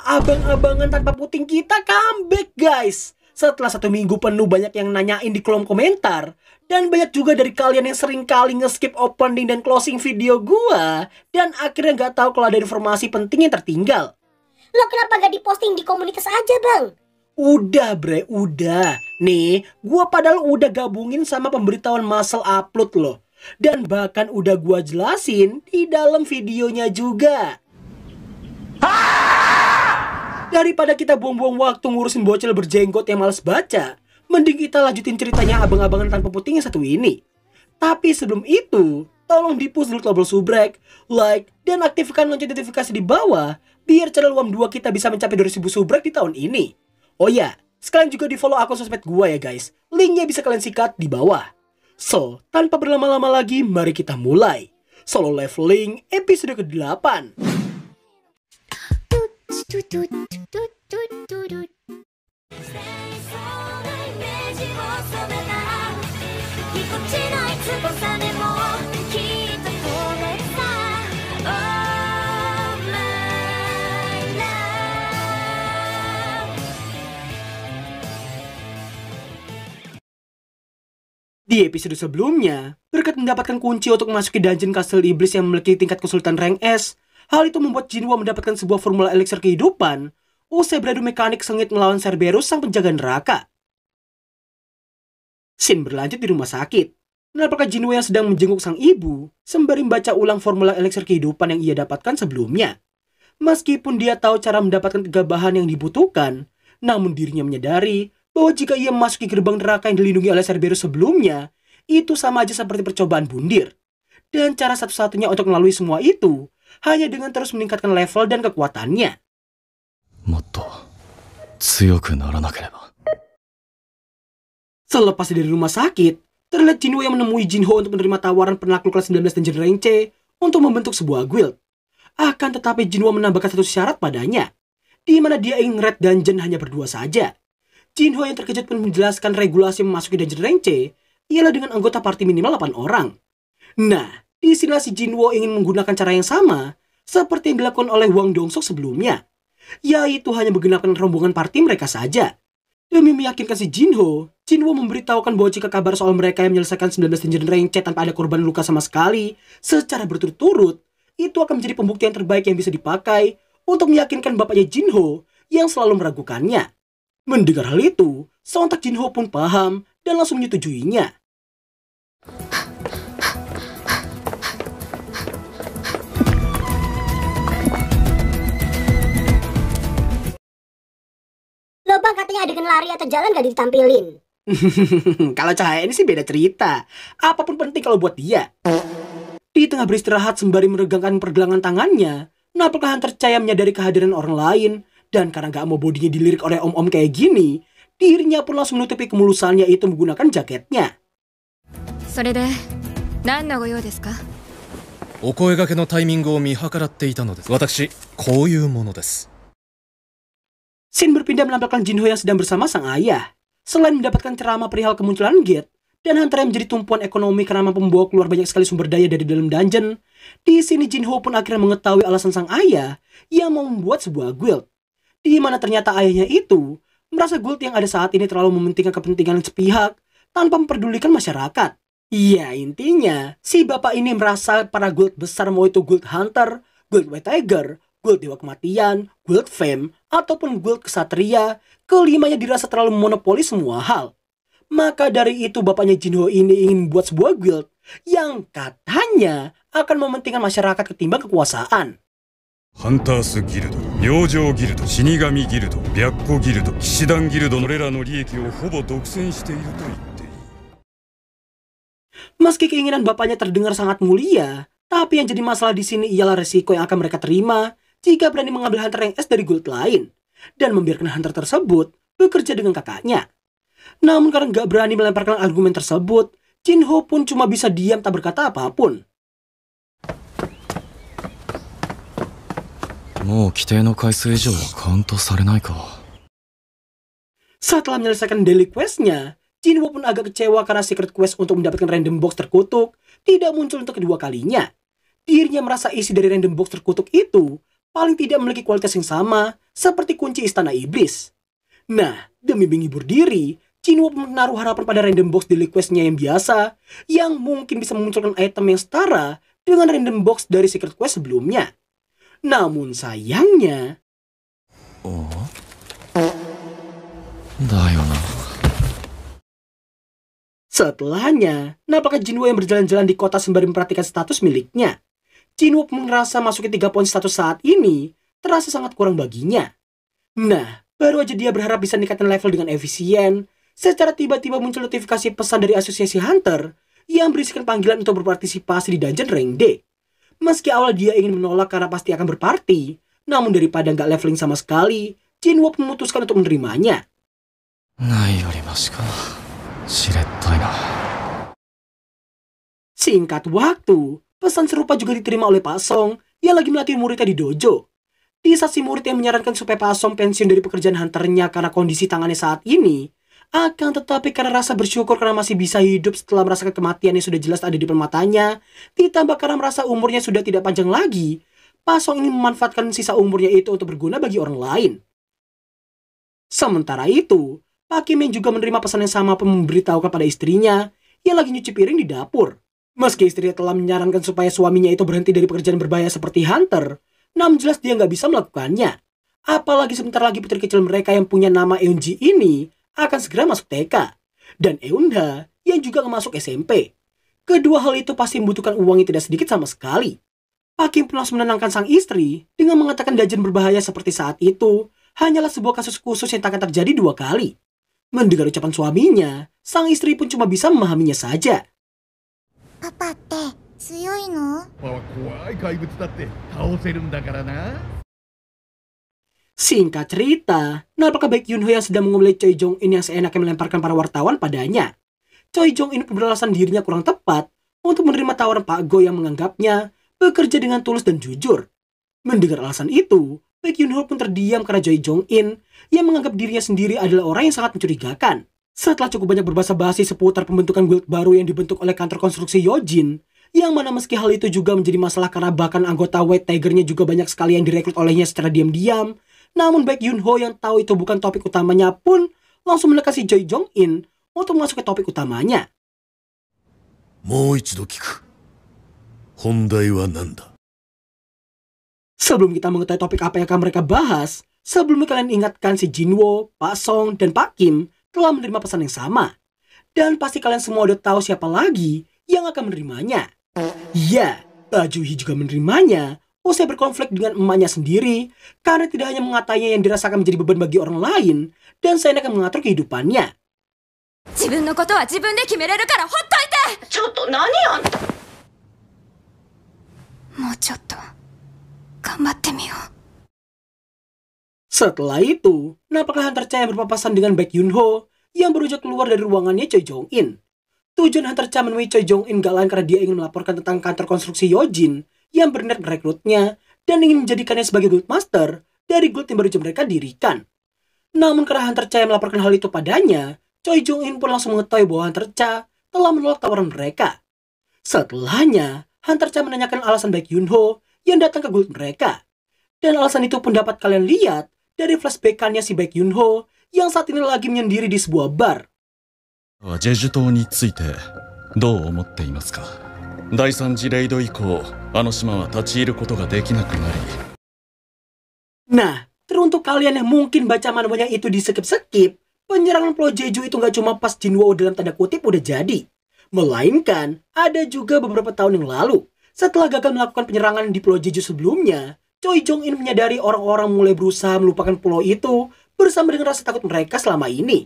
abang-abangan tanpa puting kita comeback guys. Setelah satu minggu penuh banyak yang nanyain di kolom komentar. Dan banyak juga dari kalian yang sering kali nge-skip opening dan closing video gua. Dan akhirnya gak tahu kalau ada informasi penting yang tertinggal. Lo kenapa gak diposting di komunitas aja bang? Udah bre, udah. Nih, gua padahal udah gabungin sama pemberitahuan muscle upload loh. Dan bahkan udah gua jelasin di dalam videonya juga. Ah! Daripada kita buang-buang waktu ngurusin bocil berjenggot yang males baca, mending kita lanjutin ceritanya abang-abangan tanpa puting yang satu ini. Tapi sebelum itu, tolong di dulu tombol subrek, like, dan aktifkan lonceng notifikasi di bawah biar channel uang 2 kita bisa mencapai 2000 subrek di tahun ini. Oh ya, sekalian juga di follow akun sosmed gua ya guys. Linknya bisa kalian sikat di bawah. So, tanpa berlama-lama lagi, mari kita mulai. Solo Leveling episode ke-8. Di episode sebelumnya, berkat mendapatkan kunci untuk memasuki dungeon Castle Iblis yang memiliki tingkat kesulitan rank S, hal itu membuat Jinwa mendapatkan sebuah formula elixir kehidupan usai beradu mekanik sengit melawan Cerberus sang penjaga neraka. Sin berlanjut di rumah sakit. Nampaknya Jinwa yang sedang menjenguk sang ibu sembari membaca ulang formula elixir kehidupan yang ia dapatkan sebelumnya. Meskipun dia tahu cara mendapatkan tiga bahan yang dibutuhkan, namun dirinya menyadari bahwa oh, jika ia memasuki gerbang neraka yang dilindungi oleh Cerberus sebelumnya, itu sama aja seperti percobaan bundir. Dan cara satu-satunya untuk melalui semua itu hanya dengan terus meningkatkan level dan kekuatannya. Selepas dari rumah sakit, terlihat Jinwo yang menemui Jinho untuk menerima tawaran penakluk kelas 19 dan Jenderal C untuk membentuk sebuah guild. Akan tetapi Jinwo menambahkan satu syarat padanya, di mana dia ingin Red Dungeon hanya berdua saja. Ho yang terkejut pun menjelaskan regulasi memasuki Dungeon Rank C ialah dengan anggota party minimal 8 orang. Nah, di sini si Jinwo ingin menggunakan cara yang sama seperti yang dilakukan oleh Wang Dongsok sebelumnya, yaitu hanya menggunakan rombongan party mereka saja. Demi meyakinkan si Jinho, Jinwo memberitahukan bahwa jika kabar soal mereka yang menyelesaikan 19 Dungeon Rank C tanpa ada korban luka sama sekali secara berturut-turut, itu akan menjadi pembuktian terbaik yang bisa dipakai untuk meyakinkan bapaknya Jinho yang selalu meragukannya. Mendengar hal itu, sontak Jin Ho pun paham dan langsung menyetujuinya. Lubang katanya adegan lari atau jalan gak ditampilin. kalau cahaya ini sih beda cerita. Apapun penting kalau buat dia. Di tengah beristirahat sembari meregangkan pergelangan tangannya, Napaka Hunter Cahaya menyadari kehadiran orang lain dan karena gak mau bodinya dilirik oleh om-om kayak gini, dirinya pun langsung menutupi kemulusannya itu menggunakan jaketnya. Sini berpindah menampilkan Jinho yang sedang bersama sang ayah. Selain mendapatkan ceramah perihal kemunculan Gate, dan Hunter yang menjadi tumpuan ekonomi karena mampu membawa keluar banyak sekali sumber daya dari dalam dungeon, di sini Jinho pun akhirnya mengetahui alasan sang ayah yang mau membuat sebuah guild di mana ternyata ayahnya itu merasa guild yang ada saat ini terlalu mementingkan kepentingan sepihak tanpa memperdulikan masyarakat. Iya, intinya, si bapak ini merasa para guild besar mau itu guild Hunter, guild White Tiger, guild Dewa Kematian, Gould Fame, ataupun guild Kesatria, kelimanya dirasa terlalu monopoli semua hal. Maka dari itu bapaknya Jinho ini ingin buat sebuah guild yang katanya akan mementingkan masyarakat ketimbang kekuasaan. ハンタースギルド、明星ギルド、死神ギルド、白虎ギルド、騎士団ギルドのこれらの利益をほぼ独占していると言っていい。Meski keinginan bapaknya terdengar sangat mulia, tapi yang jadi masalah di sini ialah resiko yang akan mereka terima jika berani mengambil hunter yang S dari guild lain dan membiarkan hunter tersebut bekerja dengan kakaknya. Namun karena nggak berani melemparkan argumen tersebut, Jin Ho pun cuma bisa diam tak berkata apapun. Setelah menyelesaikan daily questnya, nya Jinwoo pun agak kecewa karena secret quest untuk mendapatkan random box terkutuk tidak muncul untuk kedua kalinya. Dirinya merasa isi dari random box terkutuk itu paling tidak memiliki kualitas yang sama seperti kunci istana iblis. Nah, demi menghibur diri, Jinwoo pun menaruh harapan pada random box daily questnya yang biasa yang mungkin bisa memunculkan item yang setara dengan random box dari secret quest sebelumnya. Namun sayangnya... Oh? Dayana. Setelahnya, nampaknya Jinwoo yang berjalan-jalan di kota sembari memperhatikan status miliknya. Jinwoo merasa masuki 3 poin status saat ini terasa sangat kurang baginya. Nah, baru aja dia berharap bisa meningkatkan level dengan efisien, secara tiba-tiba muncul notifikasi pesan dari asosiasi Hunter yang berisikan panggilan untuk berpartisipasi di Dungeon Rank D. Meski awal dia ingin menolak karena pasti akan berparti, namun daripada nggak leveling sama sekali, Jinwo memutuskan untuk menerimanya. Singkat waktu, pesan serupa juga diterima oleh Pak Song yang lagi melatih muridnya di dojo. Di saat si murid yang menyarankan supaya Pak Song pensiun dari pekerjaan hunternya karena kondisi tangannya saat ini, akan tetapi karena rasa bersyukur karena masih bisa hidup setelah merasakan kematian yang sudah jelas ada di permatanya, ditambah karena merasa umurnya sudah tidak panjang lagi, Pasong ini memanfaatkan sisa umurnya itu untuk berguna bagi orang lain. Sementara itu, Pak Kim yang juga menerima pesan yang sama pun memberitahukan pada istrinya, yang lagi nyuci piring di dapur. Meski istrinya telah menyarankan supaya suaminya itu berhenti dari pekerjaan berbahaya seperti Hunter, namun jelas dia nggak bisa melakukannya. Apalagi sebentar lagi putri kecil mereka yang punya nama Eunji ini akan segera masuk TK, dan Eunda yang juga masuk SMP. Kedua hal itu pasti membutuhkan uang yang tidak sedikit sama sekali. Kim pun langsung menenangkan sang istri dengan mengatakan dajan berbahaya seperti saat itu hanyalah sebuah kasus khusus yang tak akan terjadi dua kali. Mendengar ucapan suaminya, sang istri pun cuma bisa memahaminya saja. Papa te, suyoi no? Singkat cerita, apakah baik Yunho yang sedang mengomeli Choi Jong In yang seenaknya melemparkan para wartawan padanya. Choi Jong In beralasan dirinya kurang tepat untuk menerima tawaran Pak Go yang menganggapnya bekerja dengan tulus dan jujur. Mendengar alasan itu, Baek Yunho pun terdiam karena Choi Jong In yang menganggap dirinya sendiri adalah orang yang sangat mencurigakan. Setelah cukup banyak berbahasa basi seputar pembentukan guild baru yang dibentuk oleh kantor konstruksi Yojin, yang mana meski hal itu juga menjadi masalah karena bahkan anggota White Tiger-nya juga banyak sekali yang direkrut olehnya secara diam-diam, namun baik Yun Ho yang tahu itu bukan topik utamanya pun langsung menekan si Joy Jong In untuk masuk ke topik utamanya. Sebelum kita mengetahui topik apa yang akan mereka bahas, sebelumnya kalian ingatkan si Jinwo, Pak Song, dan Pak Kim telah menerima pesan yang sama. Dan pasti kalian semua udah tahu siapa lagi yang akan menerimanya. Ya, Bajuhi juga menerimanya Usai oh, berkonflik dengan emaknya sendiri, karena tidak hanya mengatainya yang dirasakan menjadi beban bagi orang lain, dan saya akan mengatur kehidupannya. Ya? Setelah itu, nampaklah Hunter Chan berpapasan dengan Baek Yun Ho yang berujuk keluar dari ruangannya Choi Jong In. Tujuan Hunter Cha menemui Choi Jong In gak lain karena dia ingin melaporkan tentang kantor konstruksi Yojin yang berniat merekrutnya dan ingin menjadikannya sebagai master dari guild yang baru mereka dirikan. Namun karena Hunter Cha yang melaporkan hal itu padanya, Choi Jung In pun langsung mengetahui bahwa Hunter Cha telah menolak tawaran mereka. Setelahnya, Hunter Cha menanyakan alasan baik Yun Ho yang datang ke guild mereka. Dan alasan itu pun dapat kalian lihat dari flashbackannya si baik Yun Ho yang saat ini lagi menyendiri di sebuah bar. ka? Nah, teruntuk kalian yang mungkin baca manuanya itu di skip-skip, penyerangan Pulau Jeju itu nggak cuma pas Jinwoo dalam tanda kutip udah jadi. Melainkan, ada juga beberapa tahun yang lalu, setelah gagal melakukan penyerangan di Pulau Jeju sebelumnya, Choi Jong-in menyadari orang-orang mulai berusaha melupakan pulau itu bersama dengan rasa takut mereka selama ini.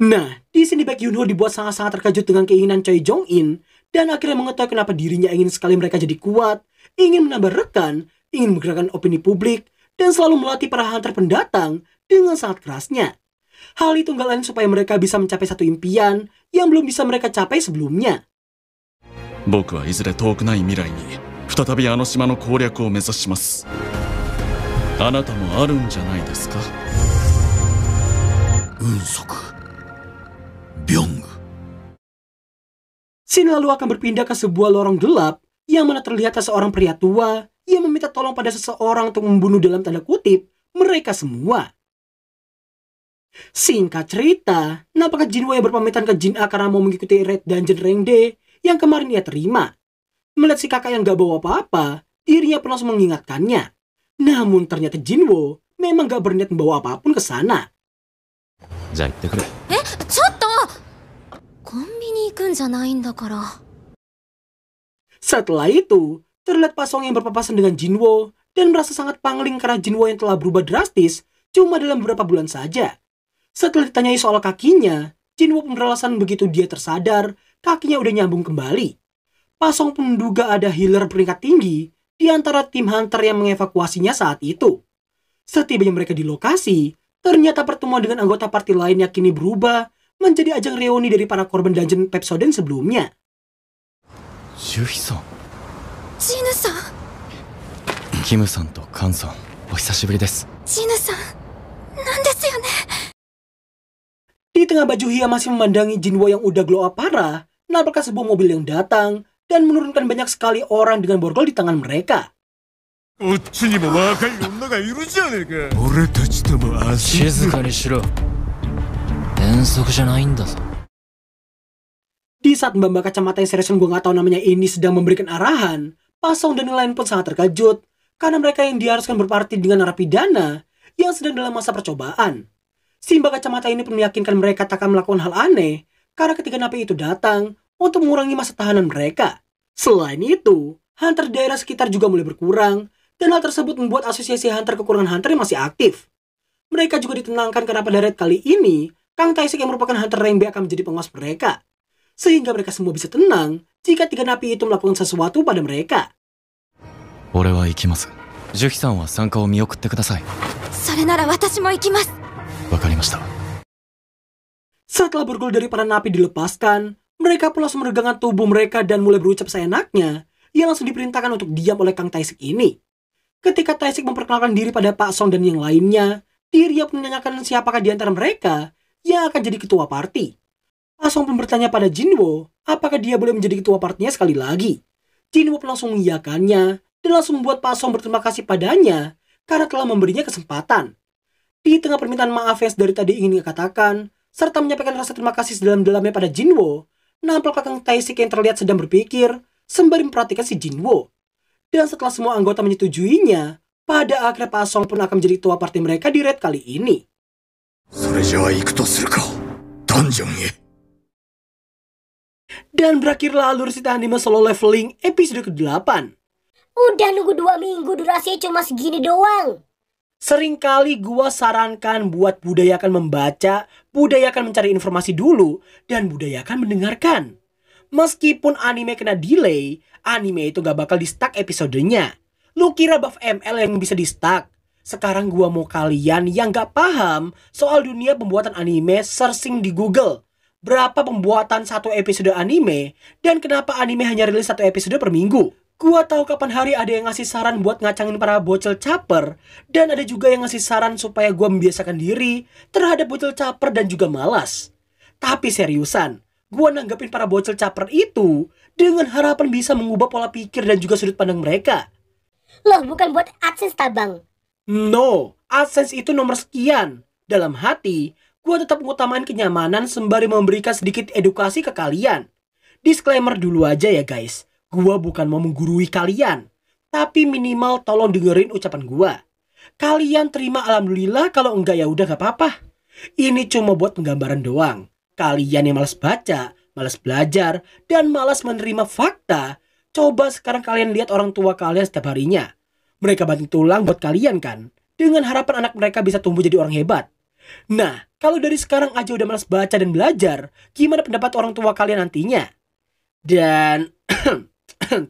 Nah, di sini Baek Yunho dibuat sangat-sangat terkejut dengan keinginan Choi Jong-in dan akhirnya mengetahui kenapa dirinya ingin sekali mereka jadi kuat, ingin menambah rekan, ingin menggerakkan opini publik, dan selalu melatih para hunter pendatang dengan sangat kerasnya. Hal itu nggak lain supaya mereka bisa mencapai satu impian yang belum bisa mereka capai sebelumnya. 僕はいずれ遠くない未来に再びあの島の攻略を目指しますあなたもあるんじゃないですか運足ビョン Sin lalu akan berpindah ke sebuah lorong gelap yang mana terlihat seorang pria tua yang meminta tolong pada seseorang untuk membunuh dalam tanda kutip mereka semua. Singkat cerita, nampaknya yang berpamitan ke Jin A karena mau mengikuti Red Dungeon Rank D yang kemarin ia terima. Melihat si kakak yang gak bawa apa-apa, dirinya pernah mengingatkannya. Namun ternyata Jinwo memang gak berniat membawa apapun ke sana. Eh, setelah itu, terlihat Pasong yang berpapasan dengan Jinwo dan merasa sangat pangling karena Jinwo yang telah berubah drastis cuma dalam beberapa bulan saja. Setelah ditanyai soal kakinya, Jinwo pun beralasan begitu dia tersadar, kakinya udah nyambung kembali. Pasong pun menduga ada healer peringkat tinggi di antara tim hunter yang mengevakuasinya saat itu. Setibanya mereka di lokasi, ternyata pertemuan dengan anggota party lainnya kini berubah menjadi ajang reuni dari para korban dungeon Pepsoden sebelumnya. Jinu-san. Kim-san san Jinu-san, Di tengah baju Hia masih memandangi Jinwo yang udah glow up parah, nampaknya sebuah mobil yang datang dan menurunkan banyak sekali orang dengan borgol di tangan mereka. Oh, di saat mbak-mbak kacamata yang serius gue gak tahu namanya ini sedang memberikan arahan, Pasong dan yang lain pun sangat terkejut karena mereka yang diharuskan berparti dengan narapidana yang sedang dalam masa percobaan. Si mbak kacamata ini pun meyakinkan mereka tak akan melakukan hal aneh karena ketika napi itu datang untuk mengurangi masa tahanan mereka. Selain itu, hunter daerah sekitar juga mulai berkurang dan hal tersebut membuat asosiasi hunter kekurangan hunter yang masih aktif. Mereka juga ditenangkan karena pada raid kali ini Kang Taisik yang merupakan hunter Rembe akan menjadi pengawas mereka, sehingga mereka semua bisa tenang jika tiga napi itu melakukan sesuatu pada mereka. Setelah bergul dari para napi dilepaskan, mereka pun langsung meregangkan tubuh mereka dan mulai berucap seenaknya yang langsung diperintahkan untuk diam oleh Kang Taisik ini. Ketika Taisik memperkenalkan diri pada Pak Song dan yang lainnya, dia pun menanyakan siapakah di antara mereka yang akan jadi ketua parti. Pasong ah, pun bertanya pada Jinwo, apakah dia boleh menjadi ketua partinya sekali lagi. Jinwo pun langsung mengiyakannya dan langsung membuat Pasong berterima kasih padanya karena telah memberinya kesempatan. Di tengah permintaan maaf yang dari tadi ingin dikatakan, serta menyampaikan rasa terima kasih sedalam-dalamnya pada Jinwo, nampak kakang Taisik yang terlihat sedang berpikir sembari memperhatikan si Jinwo. Dan setelah semua anggota menyetujuinya, pada akhirnya Pak Asong pun akan menjadi ketua partai mereka di Red kali ini. Dan berakhirlah alur cerita anime solo leveling episode ke-8. Udah nunggu dua minggu durasinya cuma segini doang. Seringkali gua sarankan buat budayakan membaca, budayakan mencari informasi dulu, dan budayakan mendengarkan. Meskipun anime kena delay, anime itu gak bakal di-stuck episodenya. Lu kira buff ML yang bisa di-stuck? Sekarang gua mau kalian yang gak paham soal dunia pembuatan anime searching di Google. Berapa pembuatan satu episode anime dan kenapa anime hanya rilis satu episode per minggu. Gua tahu kapan hari ada yang ngasih saran buat ngacangin para bocil caper dan ada juga yang ngasih saran supaya gua membiasakan diri terhadap bocil caper dan juga malas. Tapi seriusan, gua nanggepin para bocil caper itu dengan harapan bisa mengubah pola pikir dan juga sudut pandang mereka. Loh, bukan buat akses tabang. No, AdSense itu nomor sekian. Dalam hati, gue tetap mengutamakan kenyamanan sembari memberikan sedikit edukasi ke kalian. Disclaimer dulu aja ya guys, gue bukan mau menggurui kalian. Tapi minimal tolong dengerin ucapan gue. Kalian terima alhamdulillah kalau enggak ya udah gak apa-apa. Ini cuma buat penggambaran doang. Kalian yang males baca, males belajar, dan malas menerima fakta, coba sekarang kalian lihat orang tua kalian setiap harinya mereka banting tulang buat kalian kan? Dengan harapan anak mereka bisa tumbuh jadi orang hebat. Nah, kalau dari sekarang aja udah males baca dan belajar, gimana pendapat orang tua kalian nantinya? Dan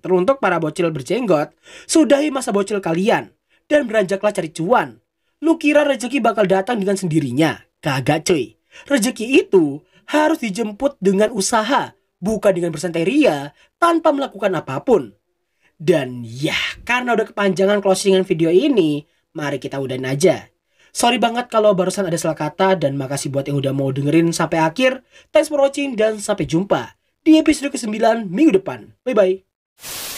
teruntuk para bocil berjenggot, sudahi masa bocil kalian dan beranjaklah cari cuan. Lu kira rezeki bakal datang dengan sendirinya? Kagak cuy. Rezeki itu harus dijemput dengan usaha, bukan dengan bersanteria tanpa melakukan apapun. Dan ya, karena udah kepanjangan closingan video ini, mari kita udahin aja. Sorry banget kalau barusan ada salah kata dan makasih buat yang udah mau dengerin sampai akhir. Thanks for watching dan sampai jumpa di episode ke-9 minggu depan. Bye-bye.